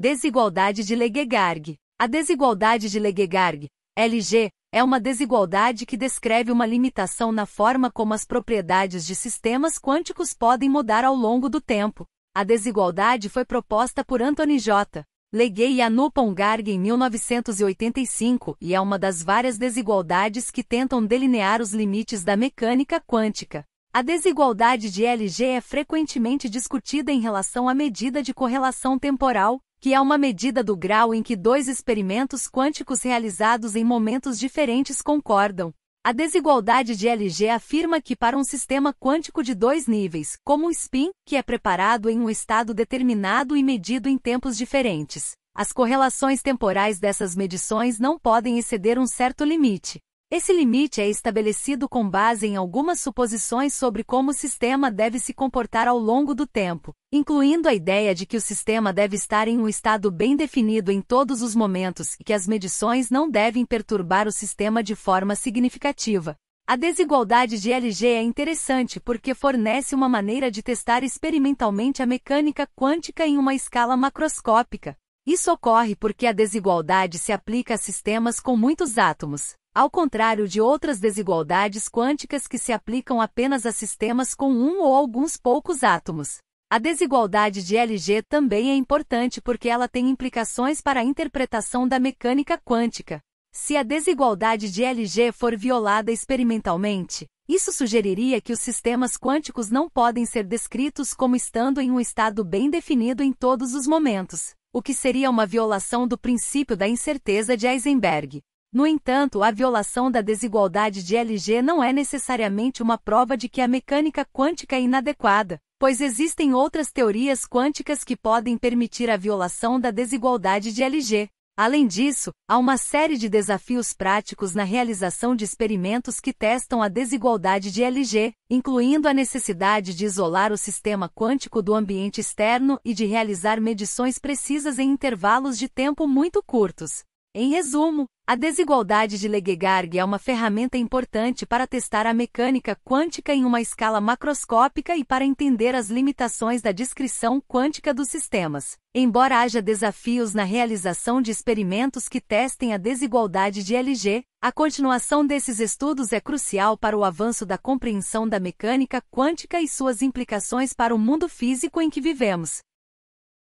Desigualdade de Legegarg. A desigualdade de Legegarg, LG, é uma desigualdade que descreve uma limitação na forma como as propriedades de sistemas quânticos podem mudar ao longo do tempo. A desigualdade foi proposta por Anthony J. Leguei e Anupam Garg em 1985 e é uma das várias desigualdades que tentam delinear os limites da mecânica quântica. A desigualdade de LG é frequentemente discutida em relação à medida de correlação temporal, que é uma medida do grau em que dois experimentos quânticos realizados em momentos diferentes concordam. A desigualdade de LG afirma que para um sistema quântico de dois níveis, como o spin, que é preparado em um estado determinado e medido em tempos diferentes, as correlações temporais dessas medições não podem exceder um certo limite, esse limite é estabelecido com base em algumas suposições sobre como o sistema deve se comportar ao longo do tempo, incluindo a ideia de que o sistema deve estar em um estado bem definido em todos os momentos e que as medições não devem perturbar o sistema de forma significativa. A desigualdade de LG é interessante porque fornece uma maneira de testar experimentalmente a mecânica quântica em uma escala macroscópica. Isso ocorre porque a desigualdade se aplica a sistemas com muitos átomos, ao contrário de outras desigualdades quânticas que se aplicam apenas a sistemas com um ou alguns poucos átomos. A desigualdade de LG também é importante porque ela tem implicações para a interpretação da mecânica quântica. Se a desigualdade de LG for violada experimentalmente, isso sugeriria que os sistemas quânticos não podem ser descritos como estando em um estado bem definido em todos os momentos, o que seria uma violação do princípio da incerteza de Heisenberg. No entanto, a violação da desigualdade de LG não é necessariamente uma prova de que a mecânica quântica é inadequada, pois existem outras teorias quânticas que podem permitir a violação da desigualdade de LG. Além disso, há uma série de desafios práticos na realização de experimentos que testam a desigualdade de LG, incluindo a necessidade de isolar o sistema quântico do ambiente externo e de realizar medições precisas em intervalos de tempo muito curtos. Em resumo, a desigualdade de Legegarg é uma ferramenta importante para testar a mecânica quântica em uma escala macroscópica e para entender as limitações da descrição quântica dos sistemas. Embora haja desafios na realização de experimentos que testem a desigualdade de LG, a continuação desses estudos é crucial para o avanço da compreensão da mecânica quântica e suas implicações para o mundo físico em que vivemos.